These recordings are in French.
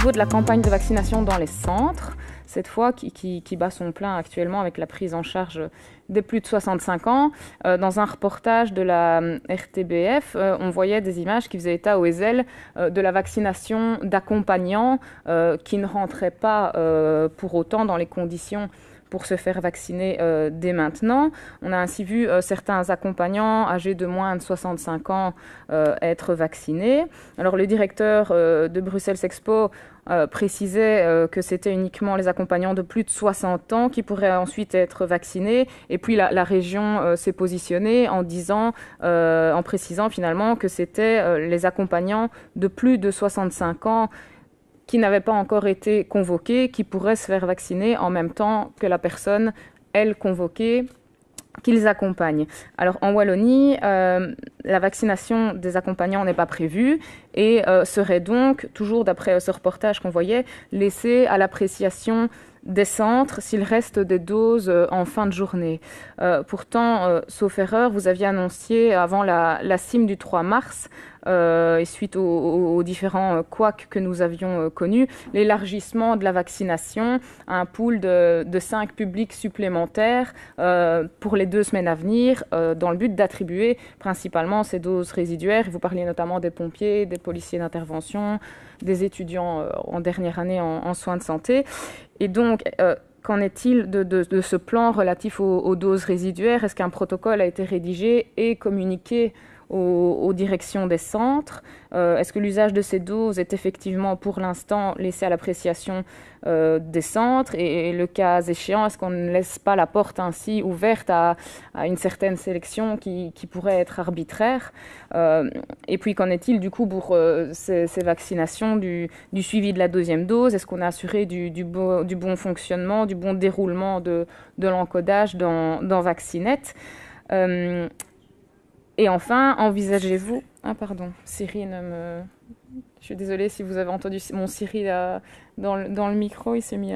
Au niveau de la campagne de vaccination dans les centres, cette fois qui, bat son plein actuellement avec la prise en charge des plus de 65 ans. Euh, dans un reportage de la euh, RTBF, euh, on voyait des images qui faisaient état au ailes de la vaccination d'accompagnants qui ne rentraient pas pour autant dans les conditions pour se faire vacciner euh, dès maintenant. On a ainsi vu euh, certains accompagnants âgés de moins de 65 ans euh, être vaccinés. Alors le directeur de Bruxelles Expo précisait que c'était uniquement les accompagnants de plus de 60 ans qui pourraient ensuite être vaccinés. Et puis la, région s'est positionnée en disant, en précisant finalement que c'était les accompagnants de plus de 65 ans qui n'avaient pas encore été convoqués, qui pourraient se faire vacciner en même temps que la personne, elle, convoquée qu'ils accompagnent. Alors en Wallonie, euh, la vaccination des accompagnants n'est pas prévue et euh, serait donc, toujours d'après euh, ce reportage qu'on voyait, laissée à l'appréciation des centres s'il reste des doses en fin de journée. pourtant, sauf erreur, vous aviez annoncé avant la, la cime du 3 mars euh, et suite aux, différents euh, couacs que nous avions euh, connus, l'élargissement de la vaccination, un pool de, cinq publics supplémentaires pour les deux semaines à venir, dans le but d'attribuer principalement ces doses résiduaires. Vous parliez notamment des pompiers, des policiers d'intervention, des étudiants en dernière année en, soins de santé. Et donc, qu'en est-il de, ce plan relatif aux doses résiduaires Est-ce qu'un protocole a été rédigé et communiqué aux, directions des centres. Euh, est-ce que l'usage de ces doses est effectivement pour l'instant laissé à l'appréciation euh, des centres et, le cas échéant, est-ce qu'on ne laisse pas la porte ainsi ouverte à, une certaine sélection qui, pourrait être arbitraire euh, Et puis qu'en est-il du coup pour ces, vaccinations, du, suivi de la deuxième dose Est-ce qu'on a assuré du, du, bon fonctionnement, du bon déroulement de, l'encodage dans, dans Vaccinette et enfin, envisagez-vous. Ah, pardon, Siri me. Je suis désolée si vous avez entendu mon Siri dans, le, dans, le, micro, il s'est mis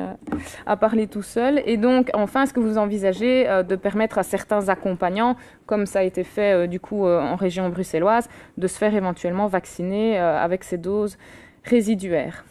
à, parler tout seul. Et donc, enfin, est-ce que vous envisagez euh, de permettre à certains accompagnants, comme ça a été fait euh, du coup euh, en région bruxelloise, de se faire éventuellement vacciner avec ces doses résiduaires